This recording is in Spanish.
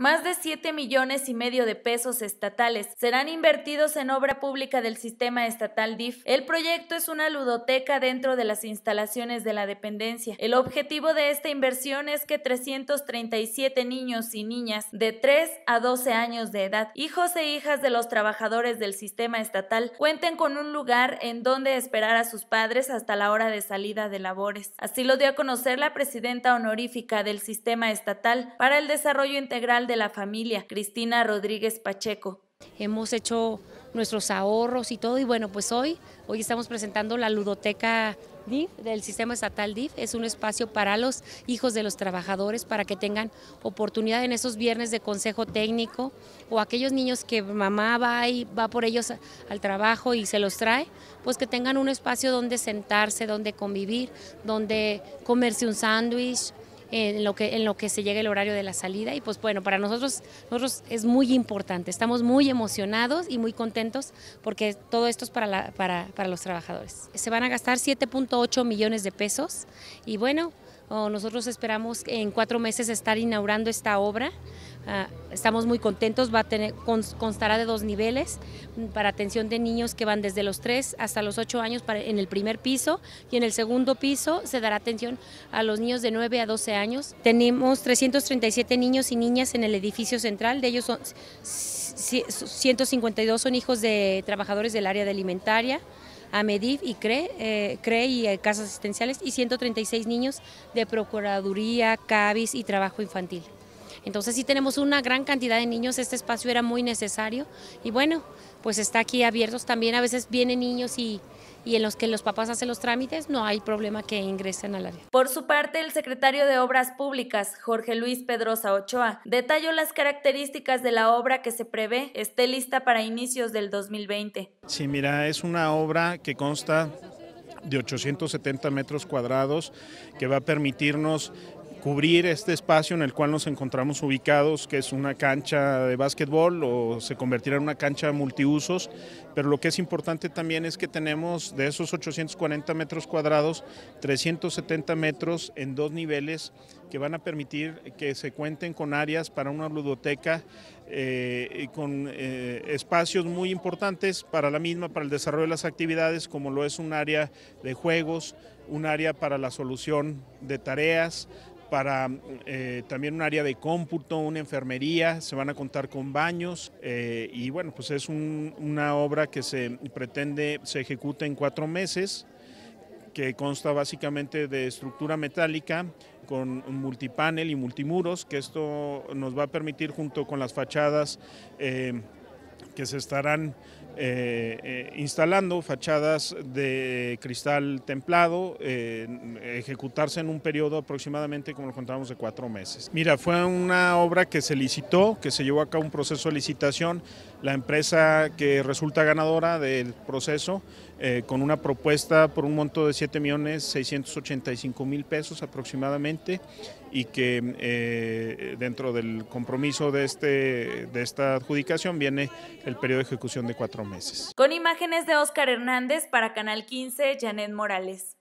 Más de 7 millones y medio de pesos estatales serán invertidos en obra pública del sistema estatal DIF. El proyecto es una ludoteca dentro de las instalaciones de la dependencia. El objetivo de esta inversión es que 337 niños y niñas de 3 a 12 años de edad, hijos e hijas de los trabajadores del sistema estatal, cuenten con un lugar en donde esperar a sus padres hasta la hora de salida de labores. Así lo dio a conocer la presidenta honorífica del sistema estatal para el desarrollo integral de la familia, Cristina Rodríguez Pacheco. Hemos hecho nuestros ahorros y todo y bueno, pues hoy, hoy estamos presentando la ludoteca DIF, del sistema estatal DIF, es un espacio para los hijos de los trabajadores para que tengan oportunidad en esos viernes de consejo técnico o aquellos niños que mamá va y va por ellos al trabajo y se los trae, pues que tengan un espacio donde sentarse, donde convivir, donde comerse un sándwich, en lo que, en lo que se llega el horario de la salida. Y pues bueno, para nosotros, nosotros es muy importante. Estamos muy emocionados y muy contentos porque todo esto es para, la, para, para los trabajadores. Se van a gastar 7.8 millones de pesos y bueno, nosotros esperamos en cuatro meses estar inaugurando esta obra. Ah, Estamos muy contentos, va a tener, constará de dos niveles para atención de niños que van desde los 3 hasta los 8 años en el primer piso y en el segundo piso se dará atención a los niños de 9 a 12 años. Tenemos 337 niños y niñas en el edificio central, de ellos son, 152 son hijos de trabajadores del área de alimentaria. AMEDIF y CRE, eh, CRE y eh, casas asistenciales y 136 niños de Procuraduría, CABIS y Trabajo Infantil. Entonces sí tenemos una gran cantidad de niños, este espacio era muy necesario y bueno, pues está aquí abiertos también, a veces vienen niños y, y en los que los papás hacen los trámites, no hay problema que ingresen al área. Por su parte, el secretario de Obras Públicas, Jorge Luis Pedrosa Ochoa, detalló las características de la obra que se prevé esté lista para inicios del 2020. Sí, mira, es una obra que consta de 870 metros cuadrados que va a permitirnos cubrir este espacio en el cual nos encontramos ubicados, que es una cancha de básquetbol o se convertirá en una cancha de multiusos, pero lo que es importante también es que tenemos de esos 840 metros cuadrados, 370 metros en dos niveles que van a permitir que se cuenten con áreas para una ludoteca eh, y con eh, espacios muy importantes para la misma, para el desarrollo de las actividades, como lo es un área de juegos, un área para la solución de tareas, para eh, también un área de cómputo, una enfermería, se van a contar con baños eh, y bueno, pues es una obra que se pretende se ejecuta en cuatro meses, que consta básicamente de estructura metálica con multipanel y multimuros, que esto nos va a permitir junto con las fachadas eh, que se estarán eh, eh, instalando fachadas de cristal templado, eh, ejecutarse en un periodo aproximadamente, como lo contábamos, de cuatro meses. Mira, fue una obra que se licitó, que se llevó a cabo un proceso de licitación, la empresa que resulta ganadora del proceso, con una propuesta por un monto de siete millones mil pesos aproximadamente y que dentro del compromiso de, este, de esta adjudicación viene el periodo de ejecución de cuatro meses. Con imágenes de Oscar Hernández para Canal 15, Janet Morales.